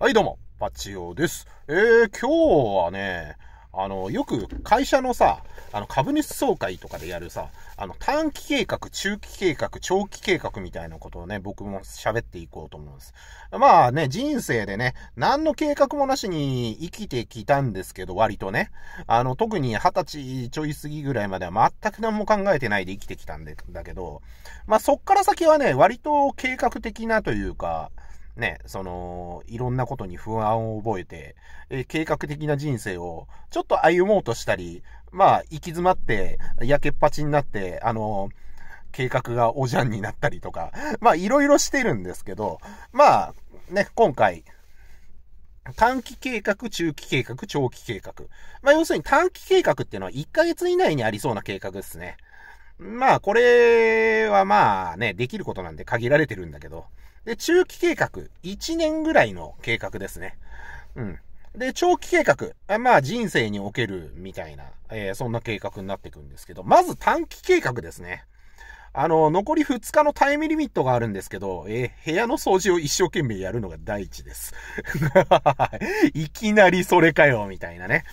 はい、どうも、パチオです。えー、今日はね、あの、よく会社のさ、あの、株主総会とかでやるさ、あの、短期計画、中期計画、長期計画みたいなことをね、僕も喋っていこうと思うんです。まあね、人生でね、何の計画もなしに生きてきたんですけど、割とね、あの、特に二十歳ちょい過ぎぐらいまでは全く何も考えてないで生きてきたんだけど、まあそっから先はね、割と計画的なというか、ね、その、いろんなことに不安を覚えて、え計画的な人生をちょっと歩もうとしたり、まあ、行き詰まって、焼けっぱちになって、あの計画がおじゃんになったりとか、まあ、いろいろしてるんですけど、まあ、ね、今回、短期計画、中期計画、長期計画。まあ、要するに短期計画っていうのは1ヶ月以内にありそうな計画ですね。まあ、これはまあね、できることなんで限られてるんだけど、で、中期計画、1年ぐらいの計画ですね。うん。で、長期計画、まあ人生におけるみたいな、えー、そんな計画になっていくんですけど、まず短期計画ですね。あの、残り2日のタイムリミットがあるんですけど、えー、部屋の掃除を一生懸命やるのが第一です。いきなりそれかよ、みたいなね。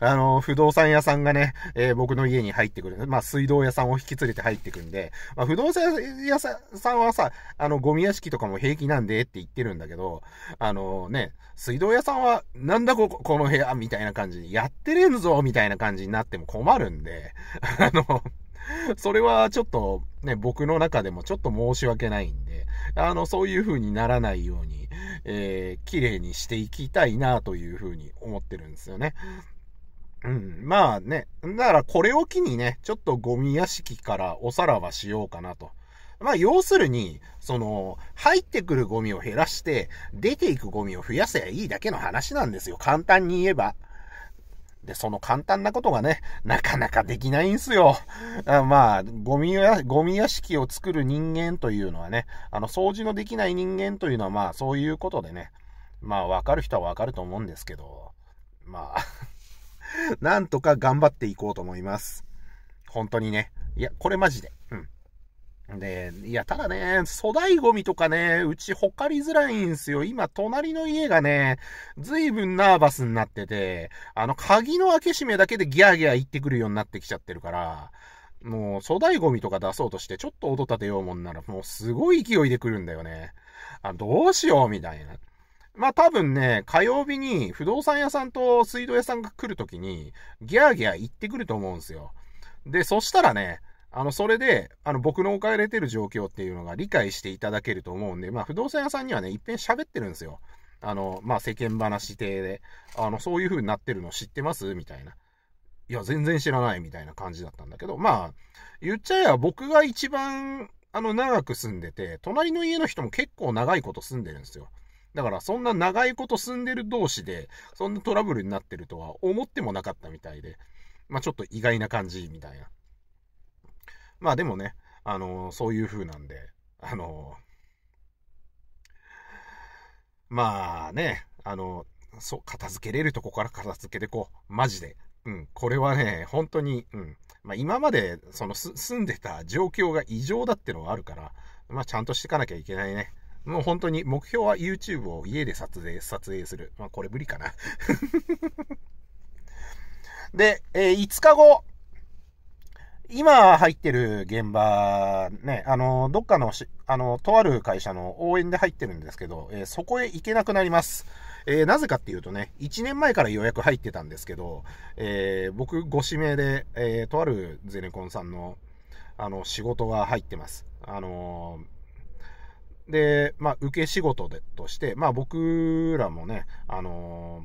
あの、不動産屋さんがね、えー、僕の家に入ってくる。まあ、水道屋さんを引き連れて入ってくんで、まあ、不動産屋さんはさ、あの、ゴミ屋敷とかも平気なんでって言ってるんだけど、あのね、水道屋さんは、なんだここ、この部屋、みたいな感じに、やってれんぞ、みたいな感じになっても困るんで、あの、それはちょっとね、僕の中でもちょっと申し訳ないんで、あの、そういう風にならないように、えー、綺麗にしていきたいなという風に思ってるんですよね。うん、まあね、だからこれを機にね、ちょっとゴミ屋敷からおさらばしようかなと。まあ、要するに、その、入ってくるゴミを減らして、出ていくゴミを増やせばいいだけの話なんですよ。簡単に言えば。で、その簡単なことがね、なかなかできないんすよ。あまあ、ゴミ屋、ゴミ屋敷を作る人間というのはね、あの、掃除のできない人間というのはまあ、そういうことでね、まあ、わかる人はわかると思うんですけど、まあなんとか頑張っていこうと思います。本当にね。いや、これマジで。うん。で、いや、ただね、粗大ゴミとかね、うちほかりづらいんすよ。今、隣の家がね、ずいぶんナーバスになってて、あの、鍵の開け閉めだけでギャーギャー言ってくるようになってきちゃってるから、もう、粗大ゴミとか出そうとして、ちょっと音立てようもんなら、もうすごい勢いで来るんだよね。あ、どうしよう、みたいな。まあ多分ね、火曜日に不動産屋さんと水道屋さんが来るときに、ギャーギャー言ってくると思うんすよ。で、そしたらね、あの、それで、あの、僕の置かれてる状況っていうのが理解していただけると思うんで、まあ、不動産屋さんにはね、いっぺん喋ってるんですよ。あの、まあ、世間話系で、あの、そういう風になってるの知ってますみたいな。いや、全然知らないみたいな感じだったんだけど、まあ、言っちゃえば僕が一番、あの、長く住んでて、隣の家の人も結構長いこと住んでるんですよ。だから、そんな長いこと住んでる同士で、そんなトラブルになってるとは思ってもなかったみたいで、まあ、ちょっと意外な感じみたいな。まあでもね、あのー、そういう風なんで、あのー、まあね、あのー、そう、片付けれるとこから片付けてこう、マジで。うん、これはね、本当に、うん。まあ、今まで、その、住んでた状況が異常だってのはあるから、まあ、ちゃんとしていかなきゃいけないね。もう本当に、目標は YouTube を家で撮影、撮影する。まあ、これ無理かな。で、えー、5日後、今入ってる現場、ね、あの、どっかのし、あの、とある会社の応援で入ってるんですけど、えー、そこへ行けなくなります。えー、なぜかっていうとね、1年前から予約入ってたんですけど、えー、僕ご指名で、えとあるゼネコンさんの、あの、仕事が入ってます。あので、まあ、受け仕事でとして、まあ、僕らもね、あの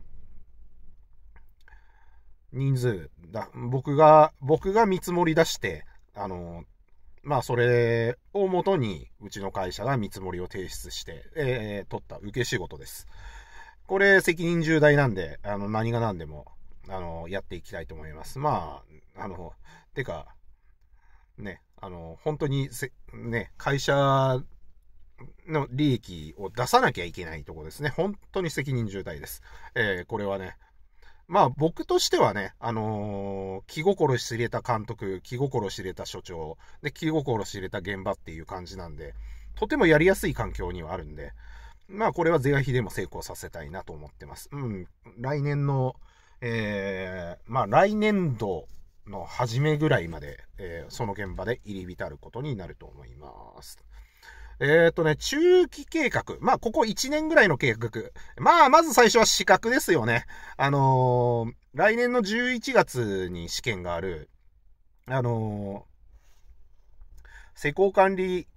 人数だ、僕が、僕が見積もり出して、あの、まあ、それをもとに、うちの会社が見積もりを提出して、えー、取った受け仕事です。これ、責任重大なんで、あの、何が何でも、あの、やっていきたいと思います。まあ、あの、てか、ね、あの、本当にせ、ね、会社の利益を出さなきゃいけないとこですね。本当に責任重大です。えー、これはね、まあ僕としてはね、あのー、気心知れた監督、気心知れた所長、で、気心知れた現場っていう感じなんで、とてもやりやすい環境にはあるんで、まあこれは是が非でも成功させたいなと思ってます。うん、来年の、えー、まあ来年度の初めぐらいまで、えー、その現場で入り浸ることになると思います。えっ、ー、とね、中期計画。まあ、ここ1年ぐらいの計画。まあ、まず最初は資格ですよね。あのー、来年の11月に試験がある、あのー、施工管理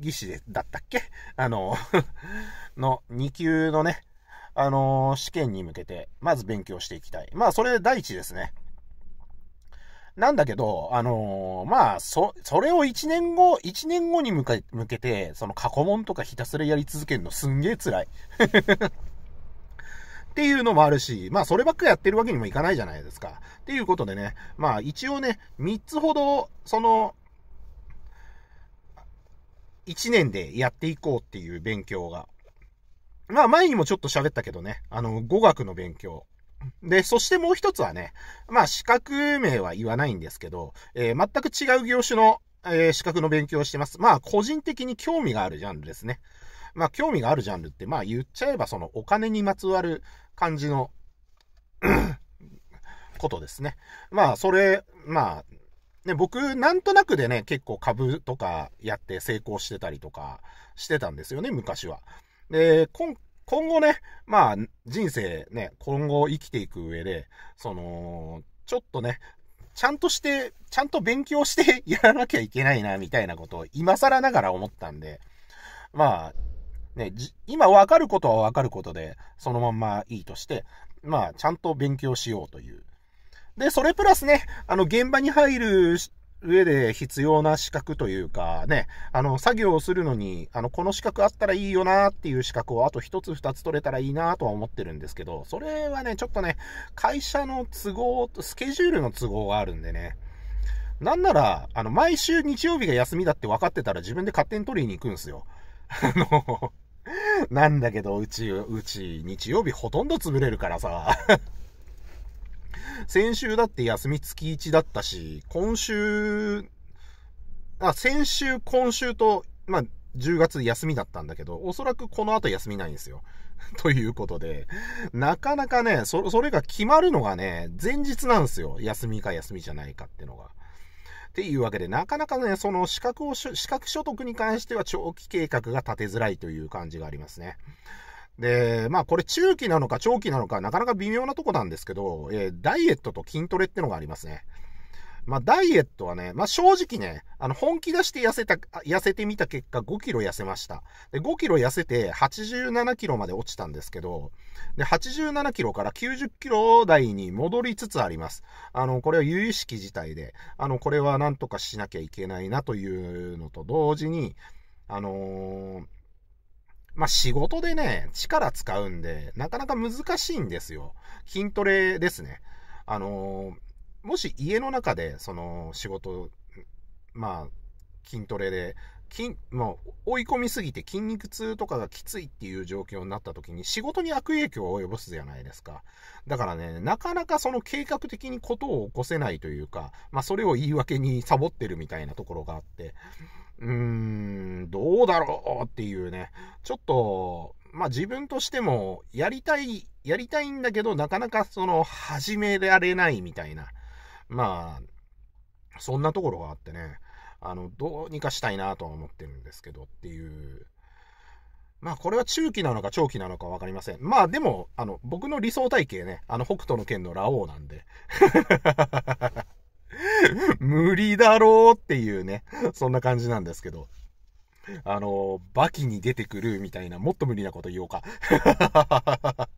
技師だったっけあの の2級のね、あの試験に向けて、まず勉強していきたい。まあ、それ第一ですね。なんだけど、あのー、まあ、そ、それを1年後、1年後に向け向けて、その過去問とかひたすらやり続けるのすんげえ辛い。っていうのもあるし、まあそればっかやってるわけにもいかないじゃないですか。っていうことでね、まあ一応ね、3つほど、その、1年でやっていこうっていう勉強が。まあ前にもちょっと喋ったけどね、あの、語学の勉強。で、そしてもう一つはね、まあ資格名は言わないんですけど、えー、全く違う業種の、えー、資格の勉強をしてます。まあ個人的に興味があるジャンルですね。まあ興味があるジャンルって、まあ言っちゃえばそのお金にまつわる感じの ことですね。まあそれ、まあ、ね、僕、なんとなくでね、結構株とかやって成功してたりとかしてたんですよね、昔は。で、今今後ね、まあ、人生ね、今後生きていく上で、その、ちょっとね、ちゃんとして、ちゃんと勉強してやらなきゃいけないな、みたいなことを今更ながら思ったんで、まあ、ね、今わかることはわかることで、そのまんまいいとして、まあ、ちゃんと勉強しようという。で、それプラスね、あの、現場に入る上で必要な資格というかね、あの、作業をするのに、あの、この資格あったらいいよなっていう資格をあと一つ二つ取れたらいいなとは思ってるんですけど、それはね、ちょっとね、会社の都合、スケジュールの都合があるんでね。なんなら、あの、毎週日曜日が休みだって分かってたら自分で勝手に取りに行くんすよ。あの、なんだけど、うち、うち、日曜日ほとんど潰れるからさ先週だって休み月1だったし、今週、あ、先週、今週と、まあ、10月休みだったんだけど、おそらくこの後休みないんですよ。ということで、なかなかね、そ、それが決まるのがね、前日なんですよ。休みか休みじゃないかってのが。っていうわけで、なかなかね、その資格を、資格所得に関しては長期計画が立てづらいという感じがありますね。で、まあこれ中期なのか長期なのかなかなか微妙なとこなんですけど、えー、ダイエットと筋トレってのがありますね。まあダイエットはね、まあ正直ね、あの本気出して痩せた、痩せてみた結果5キロ痩せました。で、5キロ痩せて87キロまで落ちたんですけど、で、87キロから90キロ台に戻りつつあります。あの、これは有意識自体で、あの、これはなんとかしなきゃいけないなというのと同時に、あのーまあ、仕事でね、力使うんで、なかなか難しいんですよ。筋トレですね。あのー、もし家の中で、その、仕事、まあ、筋トレで、筋、もう、追い込みすぎて筋肉痛とかがきついっていう状況になった時に仕事に悪影響を及ぼすじゃないですか。だからね、なかなかその計画的にことを起こせないというか、まあそれを言い訳にサボってるみたいなところがあって、うーん、どうだろうっていうね、ちょっと、まあ自分としてもやりたい、やりたいんだけど、なかなかその始められないみたいな、まあ、そんなところがあってね、あの、どうにかしたいなとは思ってるんですけどっていう、まあこれは中期なのか長期なのか分かりません。まあでも、あの、僕の理想体系ね、あの北斗の剣のラオウなんで。無理だろうっていうね、そんな感じなんですけど。あの、バキに出てくるみたいな、もっと無理なこと言おうか。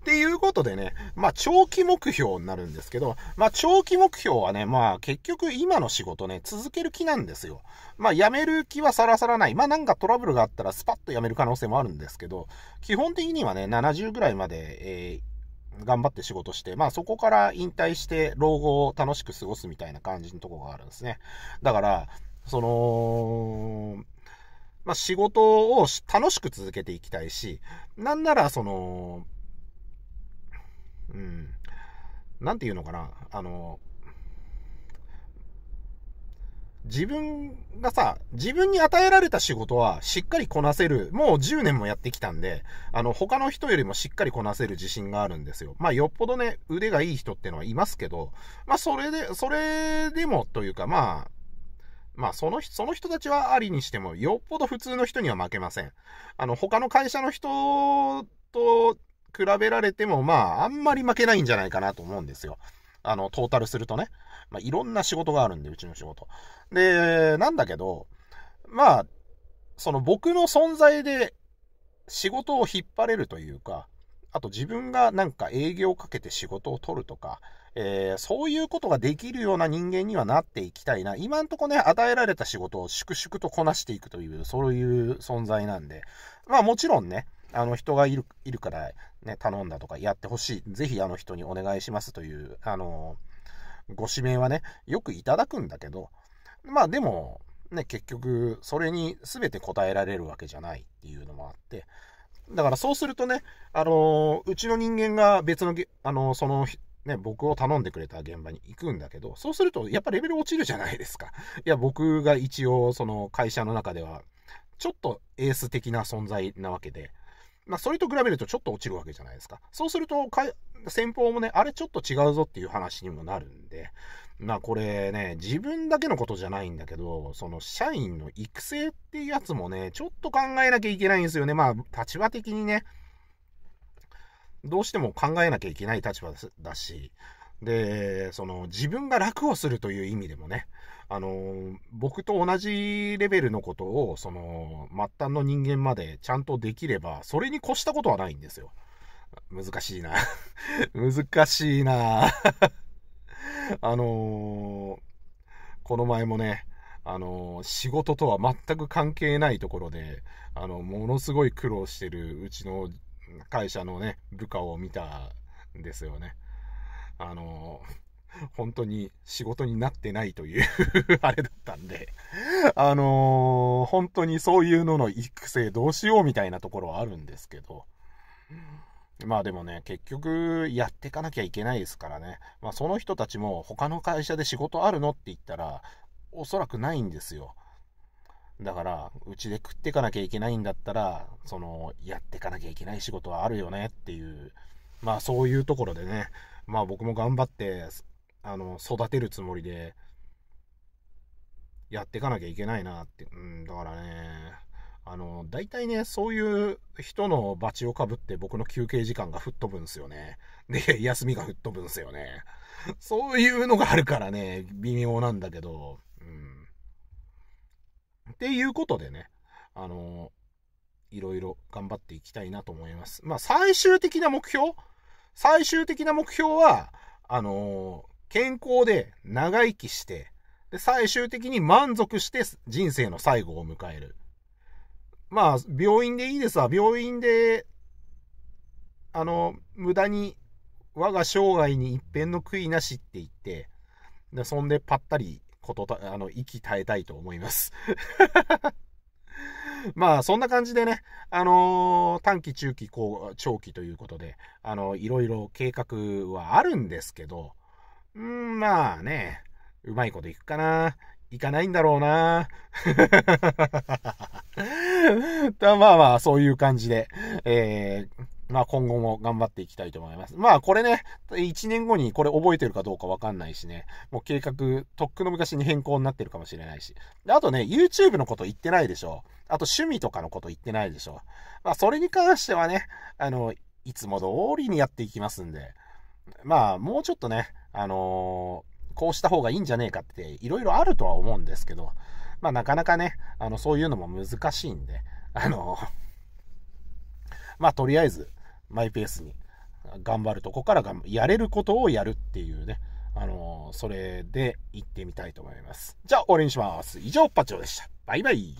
っていうことでね、まあ、長期目標になるんですけど、まあ、長期目標はね、まあ、結局今の仕事ね、続ける気なんですよ。まあ、辞める気はさらさらない。まあ、なんかトラブルがあったらスパッと辞める可能性もあるんですけど、基本的にはね、70ぐらいまで、えー頑張って仕事して、まあそこから引退して老後を楽しく過ごすみたいな感じのとこがあるんですね。だから、その、まあ仕事を楽しく続けていきたいし、なんならその、うん、なんていうのかな、あの自分がさ、自分に与えられた仕事はしっかりこなせる。もう10年もやってきたんで、あの、他の人よりもしっかりこなせる自信があるんですよ。まあ、よっぽどね、腕がいい人ってのはいますけど、まあ、それで、それでもというか、まあ、まあ、その、その人たちはありにしても、よっぽど普通の人には負けません。あの、他の会社の人と比べられても、まあ、あんまり負けないんじゃないかなと思うんですよ。あの、トータルするとね。まあ、いろんな仕事があるんで、うちの仕事。で、なんだけど、まあ、その僕の存在で仕事を引っ張れるというか、あと自分がなんか営業をかけて仕事を取るとか、えー、そういうことができるような人間にはなっていきたいな。今んとこね、与えられた仕事を粛々とこなしていくという、そういう存在なんで。まあもちろんね、あの人がいるいるから、ね、頼んだとかやってほしい。ぜひあの人にお願いしますという、あのーご指名はね、よくいただくんだけど、まあでも、ね、結局、それに全て答えられるわけじゃないっていうのもあって、だからそうするとね、あのー、うちの人間が別の、あのー、その、ね、僕を頼んでくれた現場に行くんだけど、そうすると、やっぱレベル落ちるじゃないですか。いや、僕が一応、その会社の中では、ちょっとエース的な存在なわけで、まあ、それと比べるとちょっと落ちるわけじゃないですか。そうすると、先方もね、あれちょっと違うぞっていう話にもなるんで、まあこれね、自分だけのことじゃないんだけど、その社員の育成っていうやつもね、ちょっと考えなきゃいけないんですよね。まあ立場的にね、どうしても考えなきゃいけない立場だし、で、その自分が楽をするという意味でもね、あの、僕と同じレベルのことを、その、末端の人間までちゃんとできれば、それに越したことはないんですよ。難しいな 難しいな あのー、この前もね、あのー、仕事とは全く関係ないところで、あの、ものすごい苦労してるうちの会社のね、部下を見たんですよね。あのー 本当に仕事になってないという あれだったんで、あのー、本当にそういうのの育成どうしようみたいなところはあるんですけど、まあでもね、結局やっていかなきゃいけないですからね。まあその人たちも他の会社で仕事あるのって言ったら、おそらくないんですよ。だから、うちで食っていかなきゃいけないんだったら、その、やっていかなきゃいけない仕事はあるよねっていう、まあそういうところでね、まあ僕も頑張って、あの、育てるつもりで、やっていかなきゃいけないなって。うん、だからね、あの、大体ね、そういう人のバチをかぶって僕の休憩時間が吹っ飛ぶんすよね。で、休みが吹っ飛ぶんすよね。そういうのがあるからね、微妙なんだけど、うん。っていうことでね、あの、いろいろ頑張っていきたいなと思います。まあ、最終的な目標最終的な目標は、あの健康で長生きして、で、最終的に満足して人生の最後を迎える。まあ、病院でいいですわ。病院で、あの、無駄に、我が生涯に一片の悔いなしって言って、でそんでぱったり、ことた、あの、息絶えたいと思います。まあ、そんな感じでね、あのー、短期、中期、こう、長期ということで、あのー、いろいろ計画はあるんですけど、うん、まあね、うまいこといくかな。いかないんだろうな。まあまあ、そういう感じで、えー、まあ今後も頑張っていきたいと思います。まあこれね、1年後にこれ覚えてるかどうかわかんないしね、もう計画、とっくの昔に変更になってるかもしれないし。であとね、YouTube のこと言ってないでしょ。あと趣味とかのこと言ってないでしょ。まあそれに関してはね、あの、いつも通りにやっていきますんで。まあもうちょっとね、あのー、こうした方がいいんじゃねえかっていろいろあるとは思うんですけど、まあなかなかね、あの、そういうのも難しいんで、あのー、まあとりあえず、マイペースに頑張るとこからがやれることをやるっていうね、あのー、それで行ってみたいと思います。じゃあ、終わりにします。以上、パチョでした。バイバイ。